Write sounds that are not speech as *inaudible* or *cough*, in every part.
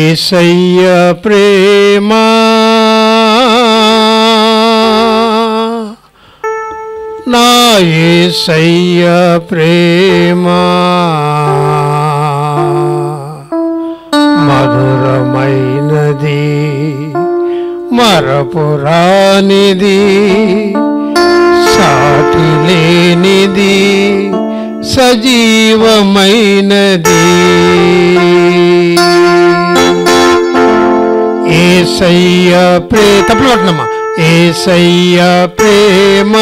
ఏసయ్య ప్రేమ నా ఏసయ్య ప్రేమ మధురమైనది మరపురానిది సాటి లేనిది సజీవమైనది ఏసయ్య ప్రే తప్పులు పట్టినమ్మా ఏసయ్య ప్రేమ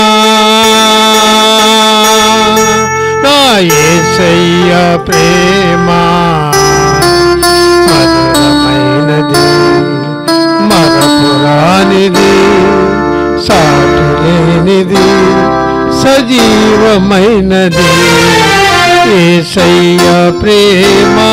నా ఏసయ్య ప్రేమ లేనిది సజీవమైనది ఏసయ్య ప్రేమా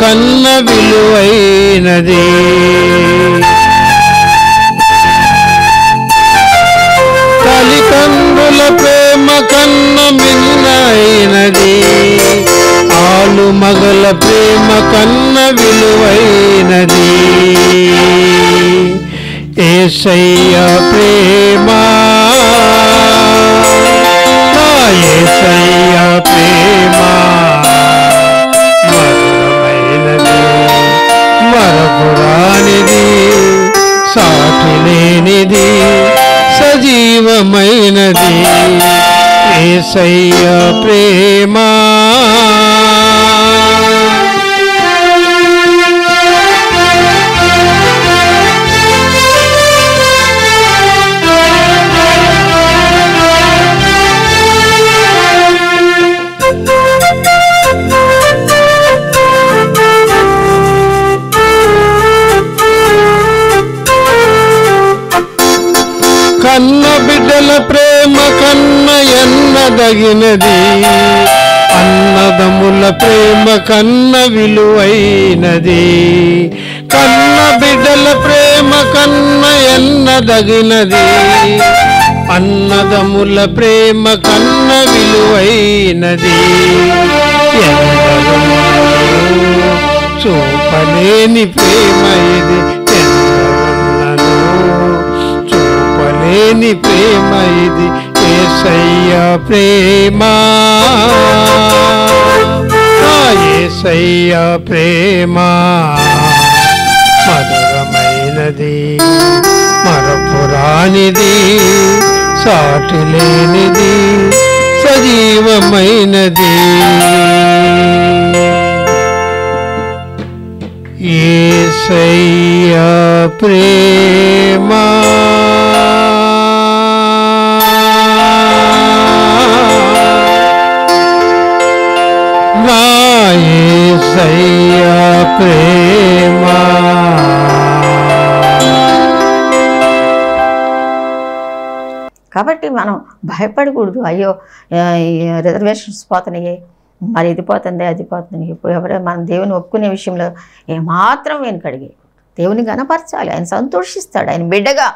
కన్న విలువైనది తల్లిదండ్రుల ప్రేమ కన్న మిన్నైనది ఆలు మగల ప్రేమ కన్న విలువైనది ఏసయ్య ప్రేమ ఏసయ్య ప్రేమా నిధి సజీవమైనది ఏసయ్య ప్రేమా తగినది అన్నదముల ప్రేమ కన్న విలువైనది చూపలేని ప్రేమ ఇది చూపలేని ప్రేమ ఇది ఏసయ్య ప్రేమ ఏసయ్య ప్రేమ కానిది సాటి లేనిది సజీవమైనది ఏసయ్యా ప్రేమా నా ఏసయ్యా ప్రేమ కాబట్టి మనం భయపడకూడదు అయ్యో రిజర్వేషన్స్ పోతున్నాయి మరి ఇది పోతుంది అది పోతుంది ఇప్పుడు ఎవరో మనం దేవుని ఒప్పుకునే విషయంలో ఏమాత్రం వెనుకడిగి దేవుని గనపరచాలి ఆయన సంతోషిస్తాడు ఆయన బిడ్డగా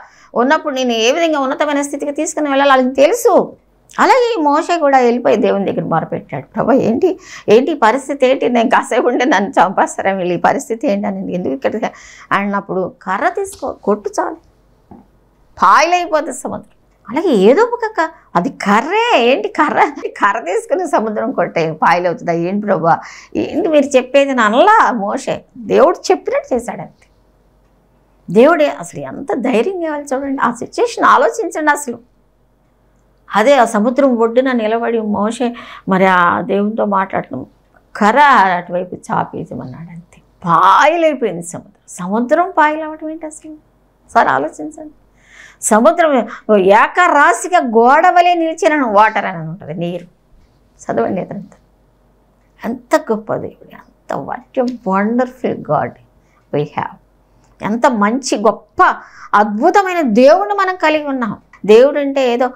ఉన్నప్పుడు నేను ఏ విధంగా ఉన్నతమైన స్థితికి తీసుకుని వెళ్ళాలి అది తెలుసు అలాగే ఈ మోస కూడా వెళ్ళిపోయి దేవుని దగ్గర మొరపెట్టాడు ప్రభా ఏంటి ఏంటి పరిస్థితి ఏంటి నేను కాసేపు ఉండే నన్ను చంపేస్తారా వీళ్ళు ఈ పరిస్థితి ఏంటి అని ఎందుకు ఇక్కడ అన్నప్పుడు కర్ర తీసుకో కొట్టు చాలు పాయలైపోతుంది సముద్రం అలాగే ఏదో ఒక అది కర్రే ఏంటి కర్ర కర్ర తీసుకుని సముద్రం కొట్టే పాయలు అవుతుందా ఏంటి ప్రభా ఏంటి మీరు చెప్పేది నల్లా మోషే దేవుడు చెప్పినట్టు చేశాడు అంతే దేవుడే అసలు ఎంత ధైర్యం ఇవ్వాలి చూడండి ఆ సిచ్యుయేషన్ ఆలోచించండి అసలు అదే ఆ సముద్రం ఒడ్డున నిలబడి మోసే మరి ఆ దేవునితో మాట్లాడటం కర్ర అటువైపు అన్నాడు అంతే పాయలైపోయింది సముద్రం సముద్రం అవ్వటం ఏంటి అసలు సార్ ఆలోచించండి సముద్రం ఏకరాశిగా వలె నిలిచిన వాటర్ అని ఉంటుంది నీరు చదవండి అంత ఎంత గొప్ప దేవుడు ఎంత what wonderful God we have ఎంత మంచి గొప్ప అద్భుతమైన దేవుడిని మనం కలిగి ఉన్నాం దేవుడు అంటే ఏదో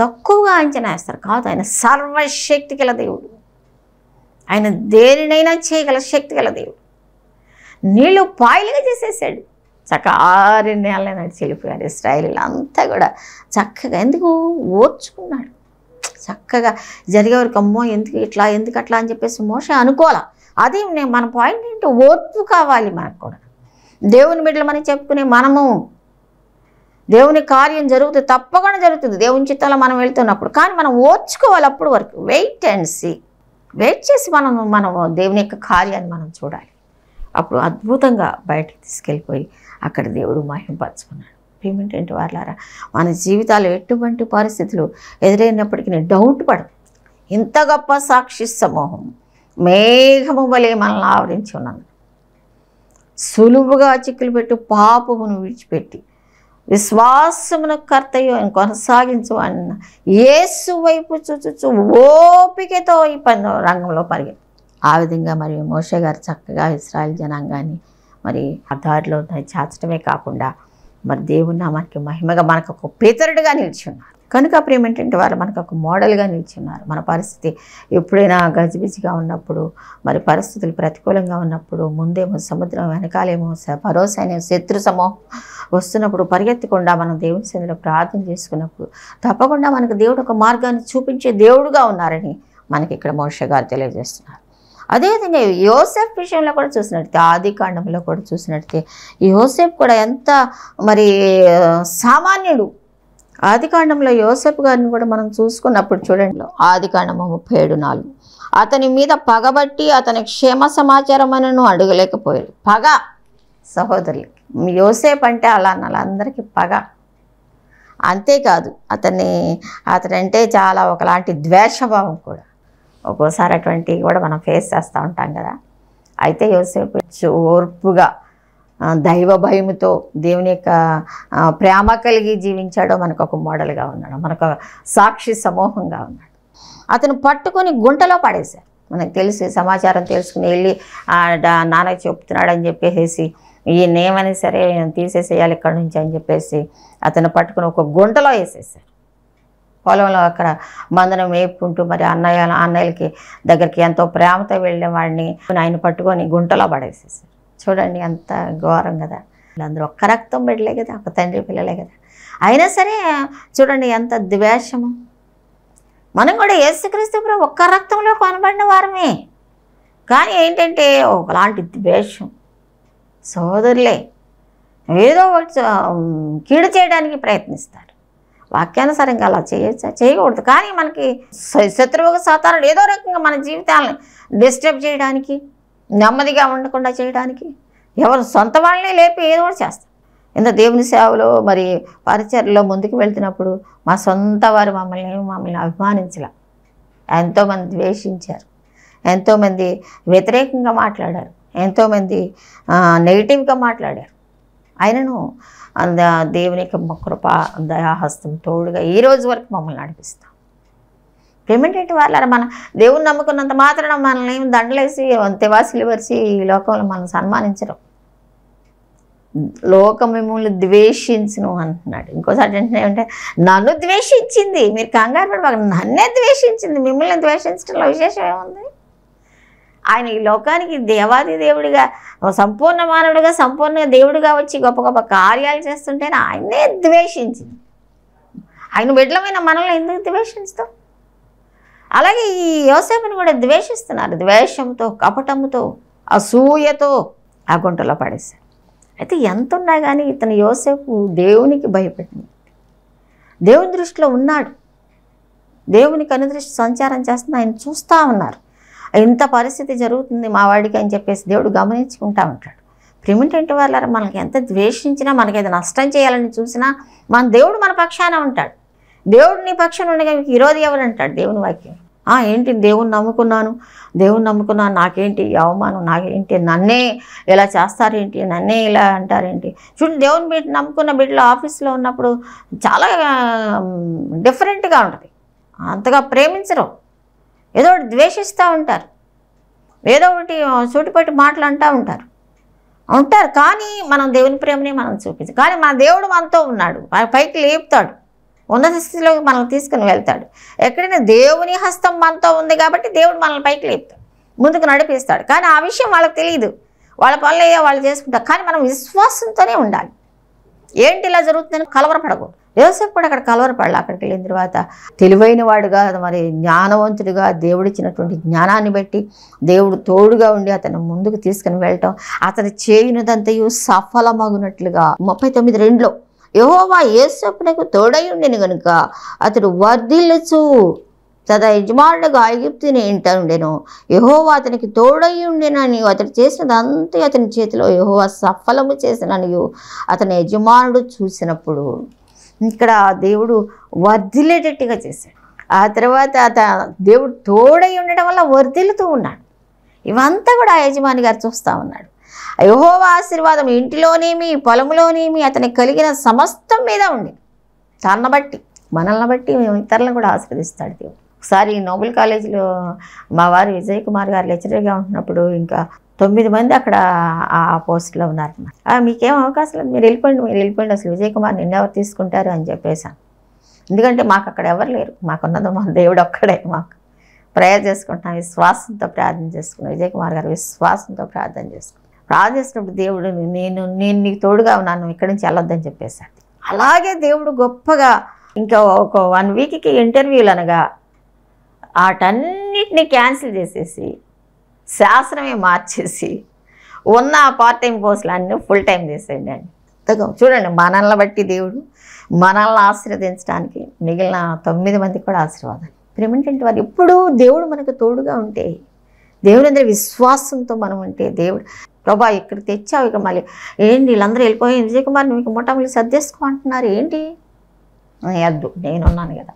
తక్కువగా అంచనా వేస్తారు కాదు ఆయన సర్వశక్తి గల దేవుడు ఆయన దేనినైనా చేయగల శక్తి గల దేవుడు నీళ్ళు పాయలుగా చేసేసాడు చక్క ఆరు నెలలు నడిచి వెళ్ళిపోయాడు ఇస్రాయలీలు అంతా కూడా చక్కగా ఎందుకు ఓర్చుకున్నాడు చక్కగా జరిగేవారు అమ్మో ఎందుకు ఇట్లా ఎందుకు అట్లా అని చెప్పేసి మోస అనుకోవాలి అది నేను మన పాయింట్ ఏంటి ఓర్పు కావాలి మనకు కూడా దేవుని బిడ్డలు మనకి చెప్పుకునే మనము దేవుని కార్యం జరుగుతుంది తప్పకుండా జరుగుతుంది దేవుని చిత్తంలో మనం వెళ్తున్నప్పుడు కానీ మనం ఓర్చుకోవాలి అప్పుడు వరకు వెయిట్ అండ్ సీ వెయిట్ చేసి మనం మనం దేవుని యొక్క కార్యాన్ని మనం చూడాలి అప్పుడు అద్భుతంగా బయటకు తీసుకెళ్ళిపోయి అక్కడ దేవుడు మహింపరచుకున్నాడు పేమెంట్ ఏంటి వాళ్ళారా మన జీవితాలు ఎటువంటి పరిస్థితులు ఎదురైనప్పటికీ నేను డౌట్ పడదు ఇంత గొప్ప సాక్షి సమూహం మేఘము వలె మనల్ని ఆవరించి ఉన్నాను సులువుగా చిక్కులు పెట్టి పాపమును విడిచిపెట్టి విశ్వాసమును కర్తయ్యో అని కొనసాగించు అన్న యేసు వైపు చూచుచు ఓపికతో ఈ పని రంగంలో పరిగెత్తు ఆ విధంగా మరి మోషే గారు చక్కగా ఇస్రాయల్ జనాంగాన్ని మరి దారిలో చాచడమే కాకుండా మరి దేవుని నామానికి మహిమగా మనకు ఒక పేతరుడుగా ఉన్నారు కనుక ప్రేమ ఏంటంటే వాళ్ళు మనకు ఒక మోడల్గా ఉన్నారు మన పరిస్థితి ఎప్పుడైనా గజిబిజిగా ఉన్నప్పుడు మరి పరిస్థితులు ప్రతికూలంగా ఉన్నప్పుడు ముందేమో సముద్రం వెనకాలేమో పరోసైన శత్రు సమూహం వస్తున్నప్పుడు పరిగెత్తకుండా మనం దేవుని సేవలో ప్రార్థన చేసుకున్నప్పుడు తప్పకుండా మనకు దేవుడు ఒక మార్గాన్ని చూపించే దేవుడుగా ఉన్నారని మనకి ఇక్కడ మోష గారు తెలియజేస్తున్నారు అదేవిధంగా యోసెఫ్ విషయంలో కూడా చూసినట్టే ఆది కాండంలో కూడా చూసినట్టే యోసెఫ్ కూడా ఎంత మరి సామాన్యుడు ఆదికాండంలో యోసెఫ్ గారిని కూడా మనం చూసుకున్నప్పుడు చూడండి కాండము ముప్పై ఏడు నాలుగు అతని మీద పగబట్టి అతని క్షేమ సమాచారం అనను అడగలేకపోయాడు పగ సహోదరులు యోసేపు అంటే అలా అనాలి అందరికీ పగ అంతేకాదు అతన్ని అతనంటే చాలా ఒకలాంటి ద్వేషభావం కూడా ఒక్కోసారి అటువంటివి కూడా మనం ఫేస్ చేస్తూ ఉంటాం కదా అయితే యోసేపు ఓర్పుగా దైవ భయముతో దేవుని యొక్క ప్రేమ కలిగి జీవించాడో మనకు ఒక మోడల్గా ఉన్నాడు మనకు సాక్షి సమూహంగా ఉన్నాడు అతను పట్టుకొని గుంటలో పడేశారు మనకు తెలిసి సమాచారం తెలుసుకుని వెళ్ళి నాన్న చెప్తున్నాడని చెప్పేసి ఈయన ఏమని సరే తీసేసేయాలి ఇక్కడ నుంచి అని చెప్పేసి అతను పట్టుకుని ఒక గుంటలో వేసేసారు పొలంలో అక్కడ మందనం వేపుకుంటూ మరి అన్నయ్య అన్నయ్యలకి దగ్గరికి ఎంతో ప్రేమతో వెళ్ళిన వాడిని ఆయన పట్టుకొని గుంటలో పడేసేసారు చూడండి ఎంత ఘోరం కదా వీళ్ళందరూ ఒక్క రక్తం బిడ్డలే కదా ఒక తండ్రి పిల్లలే కదా అయినా సరే చూడండి ఎంత ద్వేషము మనం కూడా యేసుక్రీస్తు ఒక్క రక్తంలో కొనబడిన వారమే కానీ ఏంటంటే ఒకలాంటి ద్వేషం సోదరులే ఏదో కీడు చేయడానికి ప్రయత్నిస్తారు వాక్యానుసారంగా అలా చేయొచ్చా చేయకూడదు కానీ మనకి శత్రువుకు సాతానుడు ఏదో రకంగా మన జీవితాలను డిస్టర్బ్ చేయడానికి నెమ్మదిగా ఉండకుండా చేయడానికి ఎవరు సొంత వాళ్ళని లేపి ఏదో చేస్తారు ఇంత దేవుని సేవలో మరి పరిచర్లో ముందుకు వెళ్తున్నప్పుడు మా సొంత వారు మమ్మల్ని మమ్మల్ని అభిమానించలే ఎంతోమంది ద్వేషించారు ఎంతోమంది వ్యతిరేకంగా మాట్లాడారు ఎంతోమంది నెగిటివ్గా మాట్లాడారు ఆయనను అంద దేవుని యొక్క కృప దయాహస్తం తోడుగా ఈ రోజు వరకు మమ్మల్ని నడిపిస్తాం ప్రేమేంటంటే వాళ్ళ మన దేవుని నమ్ముకున్నంత మాత్రం మనల్ని దండలేసి తెవాసిలు పరిచి ఈ లోకంలో మనం సన్మానించరు లోకం మిమ్మల్ని ద్వేషించను అంటున్నాడు ఇంకోసారి అంటే నన్ను ద్వేషించింది మీరు కంగారు పడి నన్నే ద్వేషించింది మిమ్మల్ని ద్వేషించడంలో విశేషం ఏముంది ఆయన ఈ లోకానికి దేవాది దేవుడిగా సంపూర్ణ మానవుడిగా సంపూర్ణ దేవుడిగా వచ్చి గొప్ప గొప్ప కార్యాలు చేస్తుంటేనే ఆయనే ద్వేషించింది ఆయన బిడ్డలమైన మనల్ని ఎందుకు ద్వేషిస్తాం అలాగే ఈ యోసేపుని కూడా ద్వేషిస్తున్నారు ద్వేషంతో కపటంతో అసూయతో ఆ గుంటలో పడేశారు అయితే ఎంత ఉన్నా కానీ ఇతను యోసేపు దేవునికి భయపడింది దేవుని దృష్టిలో ఉన్నాడు దేవునికి అనుదృష్టి సంచారం చేస్తున్న ఆయన చూస్తూ ఉన్నారు ఇంత పరిస్థితి జరుగుతుంది మా వాడికి అని చెప్పేసి దేవుడు గమనించుకుంటా ఉంటాడు ప్రిమిటెంట్ వాళ్ళ మనకి ఎంత ద్వేషించినా మనకి ఏదో నష్టం చేయాలని చూసినా మన దేవుడు మన పక్షాన ఉంటాడు దేవుడు నీ పక్షాన ఉండగా మీకు ఈరోజు ఎవరంటాడు దేవుని వాక్యం ఏంటి దేవుని నమ్ముకున్నాను దేవుని నమ్ముకున్నాను నాకేంటి అవమానం నాకేంటి నన్నే ఇలా చేస్తారేంటి నన్నే ఇలా అంటారేంటి చూడండి దేవుని బిడ్డ నమ్ముకున్న బిడ్డలు ఆఫీస్లో ఉన్నప్పుడు చాలా డిఫరెంట్గా ఉంటుంది అంతగా ప్రేమించరు ఏదో ఒకటి ద్వేషిస్తూ ఉంటారు ఏదో ఒకటి సూటిపట్టి మాటలు అంటూ ఉంటారు ఉంటారు కానీ మనం దేవుని ప్రేమని మనం చూపించు కానీ మన దేవుడు మనతో ఉన్నాడు పైకి లేపుతాడు ఉన్నత స్థితిలోకి మనల్ని తీసుకుని వెళ్తాడు ఎక్కడైనా దేవుని హస్తం మనతో ఉంది కాబట్టి దేవుడు మనల్ని పైకి లేపుతాడు ముందుకు నడిపిస్తాడు కానీ ఆ విషయం వాళ్ళకి తెలియదు వాళ్ళ పనులు వాళ్ళు చేసుకుంటారు కానీ మనం విశ్వాసంతోనే ఉండాలి ఏంటి ఇలా జరుగుతుందని కలవరపడకూడదు యోసేపు కూడా అక్కడ కలవరపడాలి అక్కడికి వెళ్ళిన తర్వాత తెలివైన వాడుగా మరి జ్ఞానవంతుడిగా దేవుడిచ్చినటువంటి జ్ఞానాన్ని బట్టి దేవుడు తోడుగా ఉండి అతను ముందుకు తీసుకుని వెళ్ళటం అతను చేయునదంతయు సఫలమగునట్లుగా ముప్పై తొమ్మిది రెండులో యహోవా ఏసప్పునకు తోడై ఉండేను గనుక అతడు వర్ధిల్లుచు తద యజమానుడుగా ఐగుప్తిని ఇంట ఉండేను యహోవా అతనికి తోడై ఉండేనని అతడు చేసినదంతా అతని చేతిలో యహోవా సఫలము చేసినని అతని యజమానుడు చూసినప్పుడు ఇక్కడ దేవుడు వర్ధిల్లేటట్టుగా చేశాడు ఆ తర్వాత దేవుడు తోడై ఉండడం వల్ల వర్ధిల్లుతూ ఉన్నాడు ఇవంతా కూడా యజమాని గారు చూస్తూ ఉన్నాడు యహోవ ఆశీర్వాదం ఇంటిలోనేమి పొలంలోనేమి అతనికి కలిగిన సమస్తం మీద ఉంది తనను బట్టి మనల్ని బట్టి మేము ఇతరులను కూడా ఆశీర్దిస్తాడు దేవుడు ఒకసారి నోబెల్ కాలేజీలో మా వారు విజయ్ కుమార్ గారు లెక్చరర్గా ఉంటున్నప్పుడు ఇంకా తొమ్మిది మంది అక్కడ ఆ పోస్ట్లో ఉన్నారన్నమాట మీకేం అవకాశం లేదు మీరు వెళ్ళిపోండి మీరు వెళ్ళిపోయింది అసలు విజయ్ కుమార్ నిన్నెవరు తీసుకుంటారు అని చెప్పేసాను ఎందుకంటే మాకు అక్కడ ఎవరు లేరు మాకున్నది మా దేవుడు ఒక్కడే మాకు ప్రేయర్ చేసుకుంటున్నాం విశ్వాసంతో ప్రార్థన చేసుకున్నాం విజయ్ కుమార్ గారు విశ్వాసంతో ప్రార్థన చేసుకున్నాం ప్రార్థన చేసినప్పుడు దేవుడు నేను నేను నీకు తోడుగా ఉన్నాను ఇక్కడి నుంచి వెళ్ళొద్దని చెప్పేసాను అలాగే దేవుడు గొప్పగా ఇంకా ఒక వన్ వీక్కి ఇంటర్వ్యూలు అనగా వాటన్నిటిని క్యాన్సిల్ చేసేసి శాసనమే మార్చేసి ఉన్న పార్ట్ టైం అన్నీ ఫుల్ టైం చేసేయండి అని చూడండి మనల్ని బట్టి దేవుడు మనల్ని ఆశీర్వదించడానికి మిగిలిన తొమ్మిది మందికి కూడా ఆశీర్వాదాలు ప్రేమంటే వారు ఎప్పుడూ దేవుడు మనకు తోడుగా ఉంటే దేవుడు అందరి విశ్వాసంతో మనం ఉంటే దేవుడు ప్రభా ఇక్కడ తెచ్చావు ఇక మళ్ళీ ఏంటి వీళ్ళందరూ వెళ్ళిపోయి విజయకుమార్ మీకు మొట్టమొదటి సర్దేసుకో అంటున్నారు ఏంటి వద్దు నేనున్నాను కదా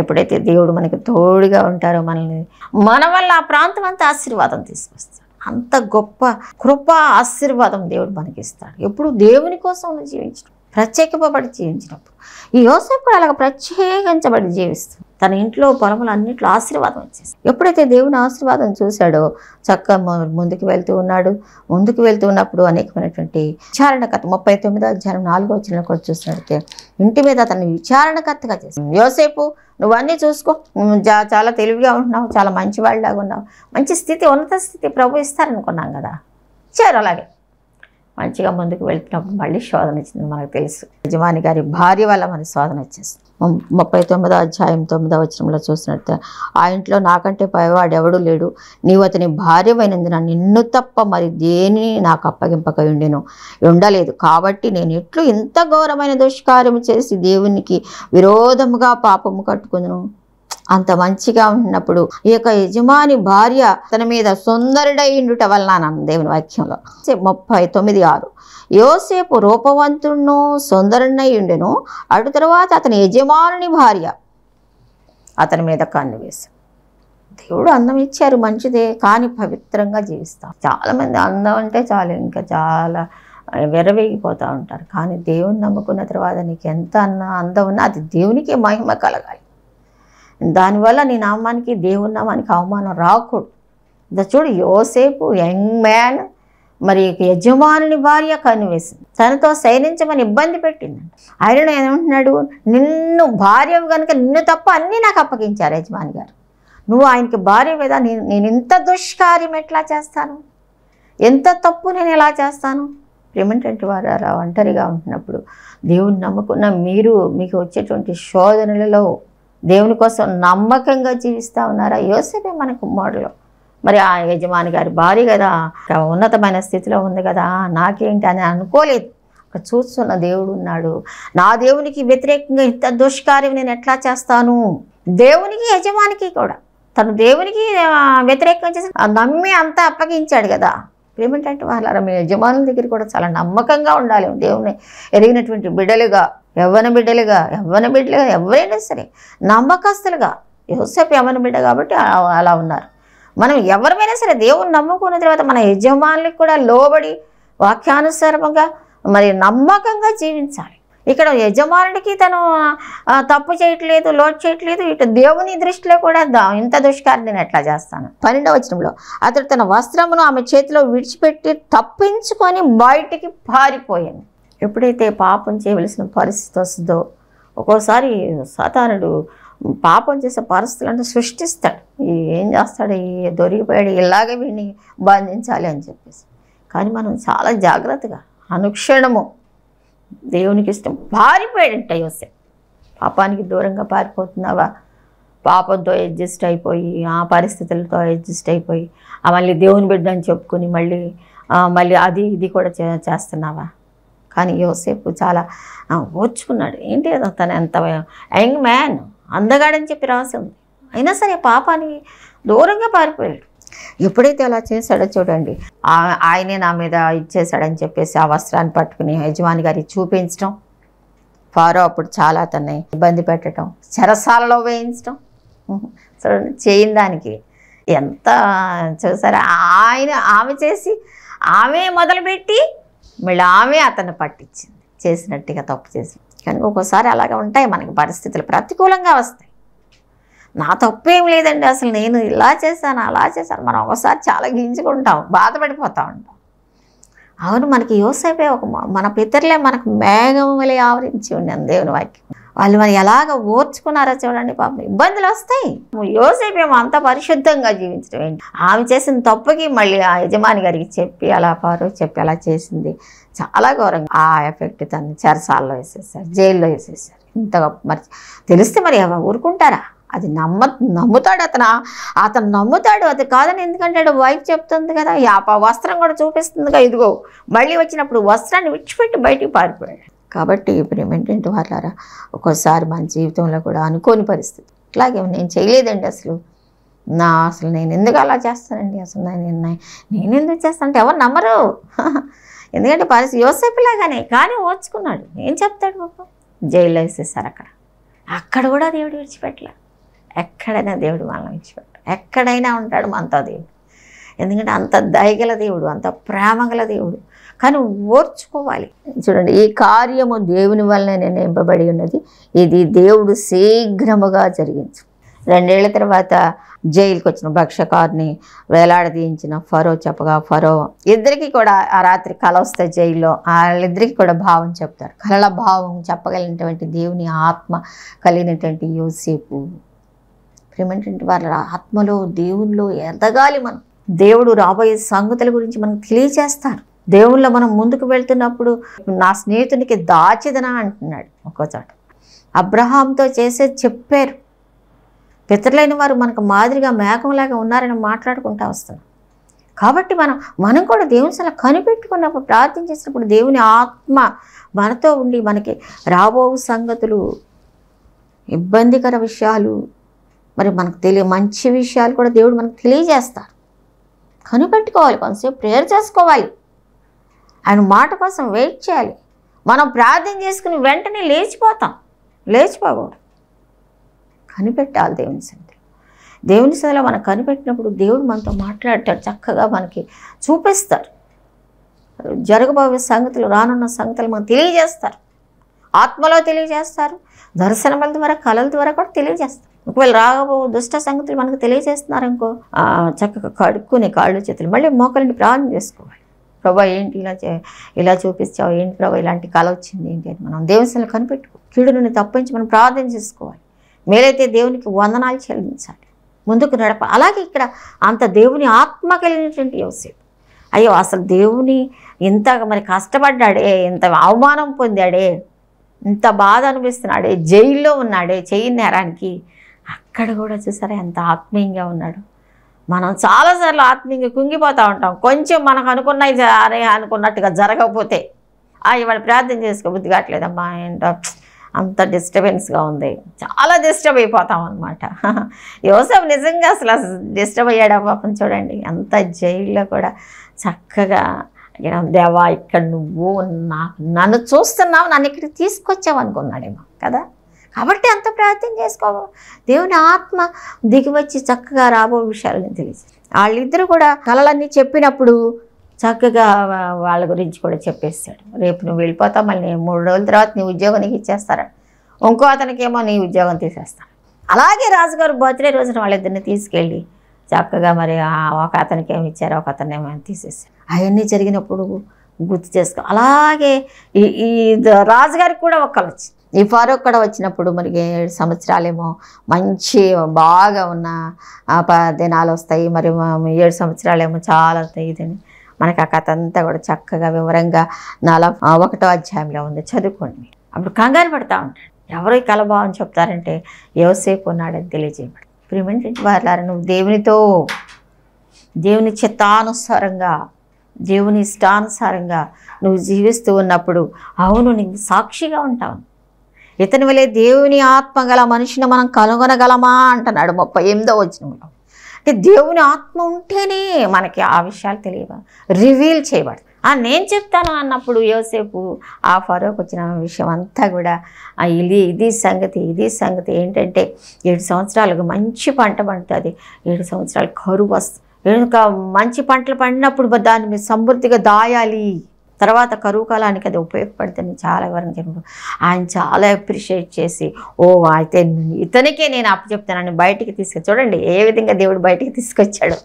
ఎప్పుడైతే దేవుడు మనకి తోడుగా ఉంటారో మనల్ని మన వల్ల ఆ ప్రాంతం అంతా ఆశీర్వాదం తీసుకొస్తాడు అంత గొప్ప కృప ఆశీర్వాదం దేవుడు మనకి ఇస్తాడు ఎప్పుడు దేవుని కోసం జీవించడం ప్రత్యేకింపబడి జీవించినప్పుడు ఈ యోసేపు కూడా అలాగ ప్రత్యేకించబడి జీవిస్తుంది తన ఇంట్లో పొలములు అన్నింటిలో ఆశీర్వాదం వచ్చేసి ఎప్పుడైతే దేవుని ఆశీర్వాదం చూశాడో చక్కగా ముందుకు వెళ్తూ ఉన్నాడు ముందుకు వెళ్తూ ఉన్నప్పుడు అనేకమైనటువంటి విచారణకర్త ముప్పై తొమ్మిదో అధ్యాయం నాలుగో వచ్చిన కూడా చూసినట్టే ఇంటి మీద తన విచారణకర్తగా చేసి యోసేపు నువ్వన్నీ చూసుకో చాలా తెలివిగా ఉంటున్నావు చాలా మంచివాళ్ళలాగా ఉన్నావు మంచి స్థితి ఉన్నత స్థితి ప్రభు ఇస్తారనుకున్నాం కదా ఇచ్చారు అలాగే మంచిగా ముందుకు వెళ్తున్నప్పుడు మళ్ళీ శోధన వచ్చింది మనకు తెలుసు యజమాని గారి భార్య వల్ల మనకి శోధన వచ్చేస్తుంది ముప్పై తొమ్మిదో అధ్యాయం తొమ్మిదో వచ్చినంలో చూసినట్టు ఆ ఇంట్లో నాకంటే పైవాడు లేడు నీవు అతని భార్యమైనందున నిన్ను తప్ప మరి దేని నాకు అప్పగింపక ఉండెను ఉండలేదు కాబట్టి నేను ఎట్లు ఇంత ఘోరమైన దుష్కార్యం చేసి దేవునికి విరోధముగా పాపము కట్టుకుందును అంత మంచిగా ఉన్నప్పుడు ఈ యొక్క యజమాని భార్య తన మీద సుందరుడైండుట వలన దేవుని వాక్యంలో ముప్పై తొమ్మిది ఆరు యోసేపు రూపవంతుడును సుందరుడై ఉండెను అటు తర్వాత అతని యజమానుని భార్య అతని మీద కన్ను వేశాడు దేవుడు అందం ఇచ్చారు మంచిదే కానీ పవిత్రంగా జీవిస్తాం చాలామంది అందం అంటే చాలు ఇంకా చాలా విరవేగిపోతూ ఉంటారు కానీ దేవుని నమ్ముకున్న తర్వాత నీకు ఎంత అన్న అందం ఉన్నా అది దేవునికి మహిమ కలగాలి దానివల్ల నీ నామానికి దేవుని నామానికి అవమానం రాకూడదు ఇది చూడు యోసేపు యంగ్ మ్యాన్ మరి యజమానుని భార్య కనివేసింది తనతో సైనించమని ఇబ్బంది పెట్టింది ఆయన ఏమంటున్నాడు నిన్ను భార్య కనుక నిన్ను తప్ప అన్నీ నాకు అప్పగించారు యజమాని గారు నువ్వు ఆయనకి భార్య మీద నేను ఇంత దుష్కార్యం ఎట్లా చేస్తాను ఎంత తప్పు నేను ఎలా చేస్తాను ప్రేమంటే వారు అలా ఒంటరిగా ఉంటున్నప్పుడు దేవుని నమ్ముకున్న మీరు మీకు వచ్చేటువంటి శోధనలలో దేవుని కోసం నమ్మకంగా జీవిస్తూ ఉన్నారా యోసేపే మనకు మోడలు మరి ఆ యజమాని గారి భార్య కదా ఉన్నతమైన స్థితిలో ఉంది కదా నాకేంటి అని అనుకోలేదు అక్కడ చూస్తున్న దేవుడు ఉన్నాడు నా దేవునికి వ్యతిరేకంగా ఇంత దుష్కార్యం నేను ఎట్లా చేస్తాను దేవునికి యజమానికి కూడా తను దేవునికి వ్యతిరేకంగా చేసి నమ్మి అంతా అప్పగించాడు కదా ఏమిటంటే వాళ్ళ మీ యజమానుల దగ్గర కూడా చాలా నమ్మకంగా ఉండాలి దేవుని ఎరిగినటువంటి బిడలుగా యవ్వన బిడ్డలుగా యవ్వన బిడ్డలుగా ఎవరైనా సరే నమ్మకస్తులుగా యోసేపు యవ్వన బిడ్డ కాబట్టి అలా ఉన్నారు మనం ఎవరిమైనా సరే దేవుని నమ్ముకున్న తర్వాత మన యజమానులకు కూడా లోబడి వాక్యానుసారముగా మరి నమ్మకంగా జీవించాలి ఇక్కడ యజమానుడికి తను తప్పు చేయట్లేదు లోడ్ చేయట్లేదు ఇటు దేవుని దృష్టిలో కూడా ఇంత దుష్కారం నేను ఎట్లా చేస్తాను పన్నెండవ వచనంలో అతడు తన వస్త్రమును ఆమె చేతిలో విడిచిపెట్టి తప్పించుకొని బయటికి పారిపోయింది ఎప్పుడైతే పాపం చేయవలసిన పరిస్థితి వస్తుందో ఒక్కోసారి సాతానుడు పాపం చేసే పరిస్థితులు అంటే సృష్టిస్తాడు ఏం చేస్తాడు దొరికిపోయాడు ఇలాగే వీడిని బంధించాలి అని చెప్పేసి కానీ మనం చాలా జాగ్రత్తగా అనుక్షణము దేవునికి ఇష్టం పారిపోయాడంట యోసే పాపానికి దూరంగా పారిపోతున్నావా పాపంతో అడ్జస్ట్ అయిపోయి ఆ పరిస్థితులతో అడ్జస్ట్ అయిపోయి మళ్ళీ దేవుని బిడ్డని చెప్పుకుని మళ్ళీ మళ్ళీ అది ఇది కూడా చేస్తున్నావా కానీ యోసేపు చాలా ఓర్చుకున్నాడు ఏంటి తను ఎంత యంగ్ మ్యాన్ అందగాడని చెప్పి రాసి ఉంది అయినా సరే పాపాని దూరంగా పారిపోయాడు ఎప్పుడైతే అలా చేశాడో చూడండి ఆయనే నా మీద ఇచ్చేశాడని చెప్పేసి ఆ వస్త్రాన్ని పట్టుకుని యజమాని గారి చూపించడం ఫారో అప్పుడు చాలా అతన్ని ఇబ్బంది పెట్టడం చెరసాలలో వేయించడం చూడండి చేయిన దానికి ఎంత చూసారా ఆయన ఆమె చేసి ఆమె మొదలుపెట్టి మళ్ళీ ఆమె అతన్ని పట్టించింది చేసినట్టుగా తప్పు చేసి కానీ ఒక్కోసారి అలాగే ఉంటాయి మనకి పరిస్థితులు ప్రతికూలంగా వస్తాయి నా తప్పు ఏం లేదండి అసలు నేను ఇలా చేశాను అలా చేశాను మనం ఒకసారి చాలా గింజుకుంటాం బాధపడిపోతూ ఉంటాం అవును మనకి యోసేపే ఒక మన పితరులే మనకు మేఘం వలె ఆవరించి ఉన్నాను దేవుని వాక్యం వాళ్ళు మరి ఎలాగ ఓర్చుకున్నారో చూడండి పాపం ఇబ్బందులు వస్తాయి ఏమో అంత పరిశుద్ధంగా జీవించడం ఏంటి ఆమె చేసిన తప్పుకి మళ్ళీ ఆ యజమాని గారికి చెప్పి అలా పారు చెప్పి అలా చేసింది చాలా ఘోరంగా ఆ ఎఫెక్ట్ తను చెరసాల్లో వేసేసారు జైల్లో వేసేసారు గొప్ప మరి తెలిస్తే మరి ఊరుకుంటారా అది నమ్మ నమ్ముతాడు అతను అతను నమ్ముతాడు అది కాదని ఎందుకంటే వైఫ్ చెప్తుంది కదా ఆ వస్త్రం కూడా చూపిస్తుందిగా ఇదిగో మళ్ళీ వచ్చినప్పుడు వస్త్రాన్ని విడిచిపెట్టి బయటికి పారిపోయాడు కాబట్టి ప్రేమేంటంటే వాళ్ళారా ఒక్కోసారి మన జీవితంలో కూడా అనుకోని పరిస్థితి ఇట్లాగే నేను చేయలేదండి అసలు నా అసలు నేను ఎందుకు అలా చేస్తానండి అసలు నేను నేను ఎందుకు చేస్తానంటే ఎవరు నమ్మరు *laughs* ఎందుకంటే పరిస్థితి యోసేపులాగానే కానీ ఓర్చుకున్నాడు ఏం చెప్తాడు బాబు జైల్లో వేసేసారు అక్కడ అక్కడ కూడా దేవుడు విడిచిపెట్టలే ఎక్కడైనా దేవుడు మనం విడిచిపెట్ట ఎక్కడైనా ఉంటాడు మనతో దేవుడు ఎందుకంటే అంత దయగల దేవుడు అంత ప్రేమగల దేవుడు కానీ ఓర్చుకోవాలి చూడండి ఈ కార్యము దేవుని వలన నిర్ణయింపబడి ఉన్నది ఇది దేవుడు శీఘ్రముగా జరిగించు రెండేళ్ల తర్వాత జైలుకి వచ్చిన భక్షకారుని వేలాడదీయించిన ఫరో చెప్పగా ఫరో ఇద్దరికి కూడా ఆ రాత్రి కళ వస్తే జైల్లో వాళ్ళిద్దరికి కూడా భావం చెప్తారు కళల భావం చెప్పగలిగినటువంటి దేవుని ఆత్మ కలిగినటువంటి యోసేపు ప్రేమంటే వాళ్ళ ఆత్మలో దేవుల్లో ఎదగాలి మనం దేవుడు రాబోయే సంగతుల గురించి మనకు తెలియజేస్తారు దేవుళ్ళ మనం ముందుకు వెళ్తున్నప్పుడు నా స్నేహితునికి దాచిదనా అంటున్నాడు చోట అబ్రహాంతో చేసే చెప్పారు పితరులైన వారు మనకు మాదిరిగా మేకంలాగా ఉన్నారని మాట్లాడుకుంటా వస్తున్నాం కాబట్టి మనం మనం కూడా దేవుని సలహా కనిపెట్టుకున్నప్పుడు ప్రార్థన చేసినప్పుడు దేవుని ఆత్మ మనతో ఉండి మనకి రాబో సంగతులు ఇబ్బందికర విషయాలు మరి మనకు తెలియ మంచి విషయాలు కూడా దేవుడు మనకు తెలియజేస్తారు కనిపెట్టుకోవాలి కొంతసేపు ప్రేయర్ చేసుకోవాలి ఆయన మాట కోసం వెయిట్ చేయాలి మనం ప్రార్థన చేసుకుని వెంటనే లేచిపోతాం లేచిపోకూడదు కనిపెట్టాలి దేవుని సన్నిధి దేవుని సదలో మనం కనిపెట్టినప్పుడు దేవుడు మనతో మాట్లాడతాడు చక్కగా మనకి చూపిస్తారు జరగబోయే సంగతులు రానున్న సంగతులు మనకు తెలియజేస్తారు ఆత్మలో తెలియజేస్తారు దర్శనముల ద్వారా కళల ద్వారా కూడా తెలియజేస్తారు ఒకవేళ రాబో దుష్ట సంగతులు మనకు తెలియజేస్తున్నారు ఇంకో చక్కగా కడుక్కునే కాళ్ళు చేతులు మళ్ళీ మోకలిని ప్రార్థన చేసుకోవాలి ప్రభా ఏంటి ఇలా ఇలా చూపిస్తావు ఏంటి ప్రభా ఇలాంటి కళ వచ్చింది ఏంటి అని మనం దేవుని కనిపెట్టుకో నుండి తప్పించి మనం ప్రార్థన చేసుకోవాలి మేలైతే దేవునికి వందనాలు చెల్లించాలి ముందుకు నడప అలాగే ఇక్కడ అంత దేవుని ఆత్మ కలిగినటువంటి యోసేపు అయ్యో అసలు దేవుని ఇంత మరి కష్టపడ్డాడే ఇంత అవమానం పొందాడే ఇంత బాధ అనిపిస్తున్నాడే జైల్లో ఉన్నాడే చేయి నేరానికి అక్కడ కూడా చూసారా ఎంత ఆత్మీయంగా ఉన్నాడు మనం చాలాసార్లు ఆత్మీయంగా కుంగిపోతూ ఉంటాం కొంచెం మనకు అనుకున్నాయి అరే అనుకున్నట్టుగా జరగకపోతే ఆ ఇవాళ ప్రార్థన బుద్ధి కావట్లేదమ్మా ఏంటో అంత డిస్టర్బెన్స్గా ఉంది చాలా డిస్టర్బ్ అయిపోతాం అనమాట *laughs* యోసఫ్ నిజంగా అసలు డిస్టర్బ్ అయ్యాడా పాపం చూడండి అంత జైల్లో కూడా చక్కగా దేవా ఇక్కడ నువ్వు నాకు నన్ను చూస్తున్నావు నన్ను ఇక్కడ తీసుకొచ్చావు అనుకున్నాడేమో కదా కాబట్టి అంత ప్రార్థన చేసుకోవ దేవుని ఆత్మ దిగివచ్చి చక్కగా రాబో విషయాలని తెలిసి వాళ్ళిద్దరు కూడా కళలన్నీ చెప్పినప్పుడు చక్కగా వాళ్ళ గురించి కూడా చెప్పేస్తాడు రేపు నువ్వు వెళ్ళిపోతావు మళ్ళీ మూడు రోజుల తర్వాత నీ ఉద్యోగం నీకు ఇచ్చేస్తారని ఇంకో అతనికేమో నీ ఉద్యోగం తీసేస్తాను అలాగే రాజుగారు బర్త్డే రోజున వాళ్ళిద్దరిని తీసుకెళ్ళి చక్కగా మరి ఒక అతనికేమి ఇచ్చారు ఒక అతనేమో తీసేసారు అవన్నీ జరిగినప్పుడు గుర్తు చేసుకో అలాగే ఈ ఈ రాజుగారికి కూడా ఒక కళ వచ్చింది ఈ ఫారూక్ కూడా వచ్చినప్పుడు మరి ఏడు సంవత్సరాలేమో మంచి బాగా ఉన్న దినాలు వస్తాయి మరి ఏడు సంవత్సరాలేమో చాలా వస్తాయి ఇదని మనకు ఆ కథ అంతా కూడా చక్కగా వివరంగా నాలా ఒకటో అధ్యాయంలో ఉంది చదువుకోండి అప్పుడు కంగారు పడతా ఉంటాడు ఎవరు ఈ కలభావం చెప్తారంటే ఎవసేపు ఉన్నాడని తెలియజేయబడు ఇప్పుడు ఏమంటే నువ్వు దేవునితో దేవుని చిత్తానుసారంగా దేవుని ఇష్టానుసారంగా నువ్వు జీవిస్తూ ఉన్నప్పుడు అవును నీకు సాక్షిగా ఉంటావు ఇతని వలే దేవుని ఆత్మ గల మనిషిని మనం కనుగొనగలమా అంటున్నాడు ముప్పై ఎనిమిదో వచ్చినప్పుడు అంటే దేవుని ఆత్మ ఉంటేనే మనకి ఆ విషయాలు తెలియ రివీల్ చేయబడదు ఆ నేను చెప్తాను అన్నప్పుడు యోసేపు ఆ ఫరోకి వచ్చిన విషయం అంతా కూడా ఇది ఇది సంగతి ఇది సంగతి ఏంటంటే ఏడు సంవత్సరాలకు మంచి పంట పండుతుంది ఏడు సంవత్సరాలు కరువు వస్తుంది ఇంకా మంచి పంటలు పండినప్పుడు దాన్ని మీరు సమృద్ధిగా దాయాలి తర్వాత కరువు కాలానికి అది ఉపయోగపడుతుంది చాలా వివరంగా చెప్పాడు ఆయన చాలా అప్రిషియేట్ చేసి ఓ అయితే ఇతనికే నేను అప్పచెప్తానని బయటికి తీసుకొచ్చి చూడండి ఏ విధంగా దేవుడు బయటికి తీసుకొచ్చాడు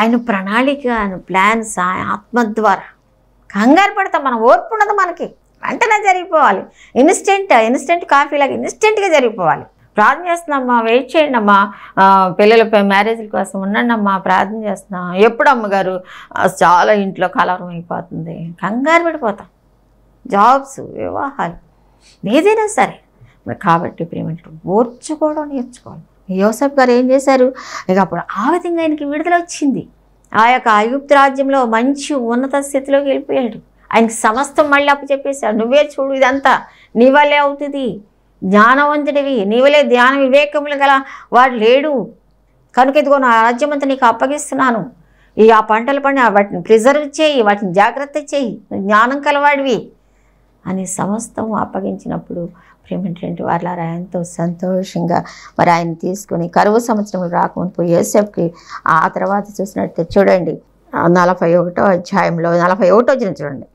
ఆయన ప్రణాళిక ఆయన ప్లాన్స్ ఆయన ఆత్మ ద్వారా కంగారు పడతాం మనం ఓర్పు ఉండదు మనకి వెంటనే జరిగిపోవాలి ఇన్స్టెంట్ ఇన్స్టెంట్ కాఫీ లాగా ఇన్స్టెంట్గా జరిగిపోవాలి ప్రార్థన చేస్తున్నామ్మా వెయిట్ చేయండి అమ్మా పిల్లల మ్యారేజ్ల కోసం ఉండండి అమ్మా ప్రార్థన చేస్తున్నాం ఎప్పుడు అమ్మగారు చాలా ఇంట్లో కలవరం అయిపోతుంది కంగారు పడిపోతాం జాబ్స్ వివాహాలు ఏదైనా సరే మరి కాబట్టి ప్రేమించడం ఓర్చుకోవడం నేర్చుకోవాలి యోసఫ్ గారు ఏం చేశారు ఇక అప్పుడు ఆ విధంగా ఆయనకి విడుదల వచ్చింది ఆ యొక్క అయుప్త రాజ్యంలో మంచి ఉన్నత స్థితిలోకి వెళ్ళిపోయాడు ఆయనకి సమస్తం మళ్ళీ అప్పు చెప్పేశాడు నువ్వే చూడు ఇదంతా నీ వల్లే అవుతుంది జ్ఞానవంతుడివి నీవలే ధ్యాన వివేకములు గల వాడు లేడు కనుక ఇదిగో నా రాజ్యమంతా నీకు అప్పగిస్తున్నాను ఈ ఆ పంటలు పండి వాటిని ప్రిజర్వ్ చేయి వాటిని జాగ్రత్త చేయి జ్ఞానం కలవాడివి అని సమస్తం అప్పగించినప్పుడు ప్రేమటువంటి వారిలారా ఎంతో సంతోషంగా మరి ఆయన తీసుకుని కరువు సంవత్సరంలో రాకముందు యేసెఫ్కి ఆ తర్వాత చూసినట్టు చూడండి నలభై ఒకటో అధ్యాయంలో నలభై ఒకటో చూడండి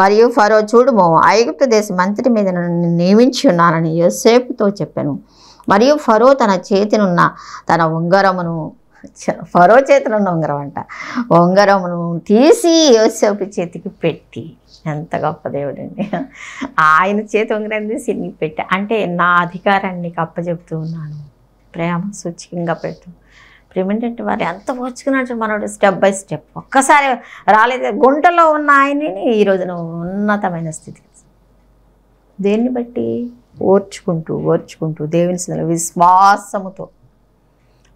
మరియు ఫరో చూడుము ఐగుప్త దేశ మంత్రి మీద నన్ను నియమించి ఉన్నానని యోసేపుతో చెప్పాను మరియు ఫరో తన చేతినున్న తన ఉంగరమును ఫరో చేతినున్న ఉంగరం అంట ఉంగరమును తీసి యోసేపు చేతికి పెట్టి ఎంత గొప్ప దేవుడు అండి ఆయన చేతి ఉంగరం తీసి పెట్టి అంటే నా అధికారాన్ని నీకు అప్పచెప్తూ ఉన్నాను ప్రేమ సూచికంగా పెట్టు సప్లిమెంట్ అంటే మరి ఎంత పోచుకున్నట్టు మనోడు స్టెప్ బై స్టెప్ ఒక్కసారి రాలేదు గుంటలో ఉన్న ఆయనని ఈరోజు నువ్వు ఉన్నతమైన స్థితి దేన్ని బట్టి ఓర్చుకుంటూ ఓర్చుకుంటూ దేవుని విశ్వాసముతో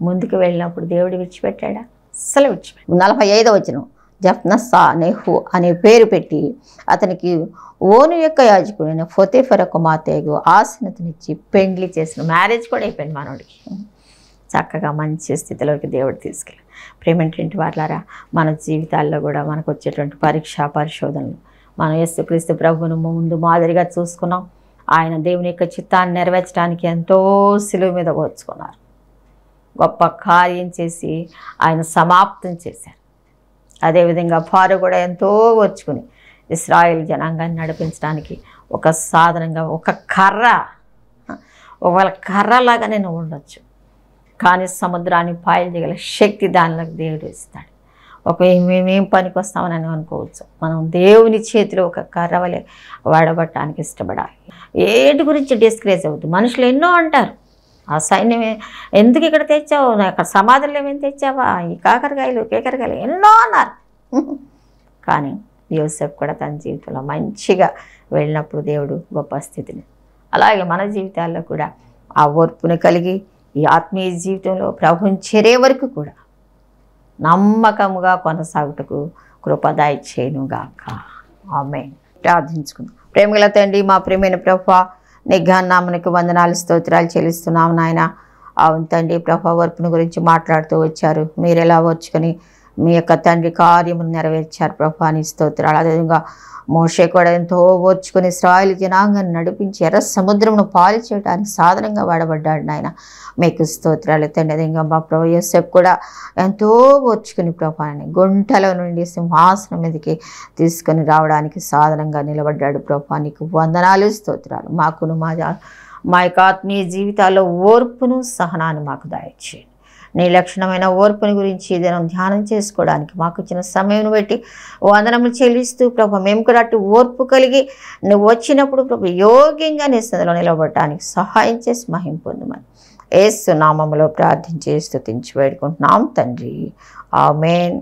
ముందుకు వెళ్ళినప్పుడు దేవుడు విడిచిపెట్టాడా అసలు విడిచిపెట్టాడు నలభై ఐదో వచ్చిన జఫ్నస్సా నెహు అనే పేరు పెట్టి అతనికి ఓను యొక్క యాజకుడైన ఫొతేఫర కుమార్తెగు ఆసనతనిచ్చి పెండ్లి చేసిన మ్యారేజ్ కూడా అయిపోయింది మనోడికి చక్కగా మంచి స్థితిలోకి దేవుడు తీసుకెళ్ళి ప్రేమటువంటి వాటిలారా మన జీవితాల్లో కూడా మనకు వచ్చేటువంటి పరీక్ష పరిశోధనలు మనం యేసుక్రీస్తు ప్రభును ముందు మాదిరిగా చూసుకున్నాం ఆయన దేవుని యొక్క చిత్తాన్ని నెరవేర్చడానికి ఎంతో సిలువు మీద కోర్చుకున్నారు గొప్ప కార్యం చేసి ఆయన సమాప్తం చేశారు అదేవిధంగా ఫారు కూడా ఎంతో ఓర్చుకుని ఇస్రాయల్ జనాంగాన్ని నడిపించడానికి ఒక సాధనంగా ఒక కర్ర ఒకవేళ కర్రలాగా నేను ఉండొచ్చు కానీ సముద్రాన్ని పాయలు దిగల శక్తి దానిలోకి దేవుడు ఇస్తాడు ఒక మేమేం పనికి వస్తామని అనుకోవచ్చు మనం దేవుని చేతిలో ఒక కర్రవలే వాడబట్టడానికి ఇష్టపడాలి ఏటి గురించి డిస్కరేజ్ అవుద్దు మనుషులు ఎన్నో అంటారు ఆ సైన్యం ఎందుకు ఇక్కడ తెచ్చావు అక్కడ సమాధులు ఏమేమి తెచ్చావా ఈ కాకరకాయలు కేకరకాయలు ఎన్నో అన్నారు *laughs* కానీ యోసెఫ్ కూడా తన జీవితంలో మంచిగా వెళ్ళినప్పుడు దేవుడు గొప్ప స్థితిని అలాగే మన జీవితాల్లో కూడా ఆ ఓర్పుని కలిగి ఈ ఆత్మీయ జీవితంలో ప్రభుని చెరే వరకు కూడా నమ్మకముగా కొనసాగుటకు కృపదాయి చేయనుగాక ఆమె ప్రార్థించుకుందాం ప్రేమగల తండ్రి మా ప్రేమైన ప్రభ నిఘానామనికి వందనాలు స్తోత్రాలు చెల్లిస్తున్నాము నాయన అవును తండ్రి ప్రభ వర్పుని గురించి మాట్లాడుతూ వచ్చారు మీరు ఎలా వర్చుకొని మీ యొక్క తండ్రి కార్యము నెరవేర్చారు ప్రభాని స్తోత్రాలు అదేవిధంగా మోషే కూడా ఎంతో ఓర్చుకుని ఇస్రాయల్ జనాంగాన్ని నడిపించి ఎర్ర సముద్రమును పాలు చేయడానికి సాధనంగా వాడబడ్డాడు నాయన మీకు స్తోత్రాలు తండ్రి ఇంకా మా ప్రభు కూడా ఎంతో ఓర్చుకుని ప్రభాని గుంటల నుండి సింహాసనం మీదకి తీసుకొని రావడానికి సాధనంగా నిలబడ్డాడు ప్రభానికి వందనాలు స్తోత్రాలు మాకును మా మా యొక్క ఆత్మీయ జీవితాల్లో ఓర్పును సహనాన్ని మాకు దాయచేయండి నీ లక్షణమైన ఓర్పుని గురించి దినం ధ్యానం చేసుకోవడానికి మాకు ఇచ్చిన సమయం పెట్టి వందనములు చెల్లిస్తూ ప్రభు మేము కూడా అటు ఓర్పు కలిగి నువ్వు వచ్చినప్పుడు ప్రభు యోగ్యంగా నీ నిలబడటానికి సహాయం చేసి మహిం పొందమని ఏసు నామములో ప్రార్థించి స్థుతించి వేడుకుంటున్నాం తండ్రి ఆమెన్